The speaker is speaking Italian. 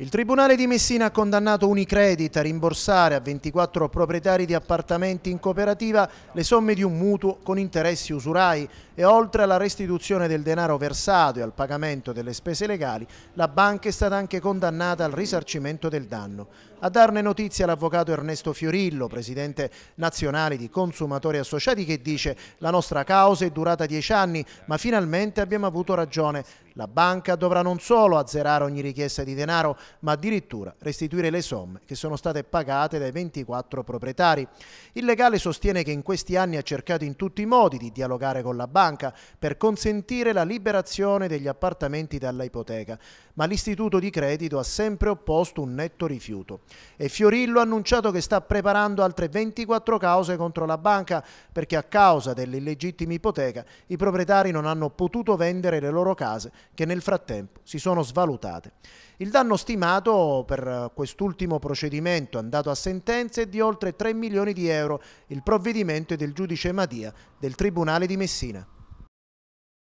Il Tribunale di Messina ha condannato Unicredit a rimborsare a 24 proprietari di appartamenti in cooperativa le somme di un mutuo con interessi usurai e oltre alla restituzione del denaro versato e al pagamento delle spese legali, la banca è stata anche condannata al risarcimento del danno. A darne notizia l'avvocato Ernesto Fiorillo, presidente nazionale di Consumatori Associati, che dice la nostra causa è durata dieci anni, ma finalmente abbiamo avuto ragione. La banca dovrà non solo azzerare ogni richiesta di denaro, ma addirittura restituire le somme che sono state pagate dai 24 proprietari. Il legale sostiene che in questi anni ha cercato in tutti i modi di dialogare con la banca per consentire la liberazione degli appartamenti dalla ipoteca, ma l'istituto di credito ha sempre opposto un netto rifiuto. E Fiorillo ha annunciato che sta preparando altre 24 cause contro la banca perché a causa dell'illegittima ipoteca i proprietari non hanno potuto vendere le loro case che nel frattempo si sono svalutate. Il danno stimato per eh, quest'ultimo procedimento andato a sentenza è di oltre 3 milioni di euro. Il provvedimento è del giudice Madia del Tribunale di Messina.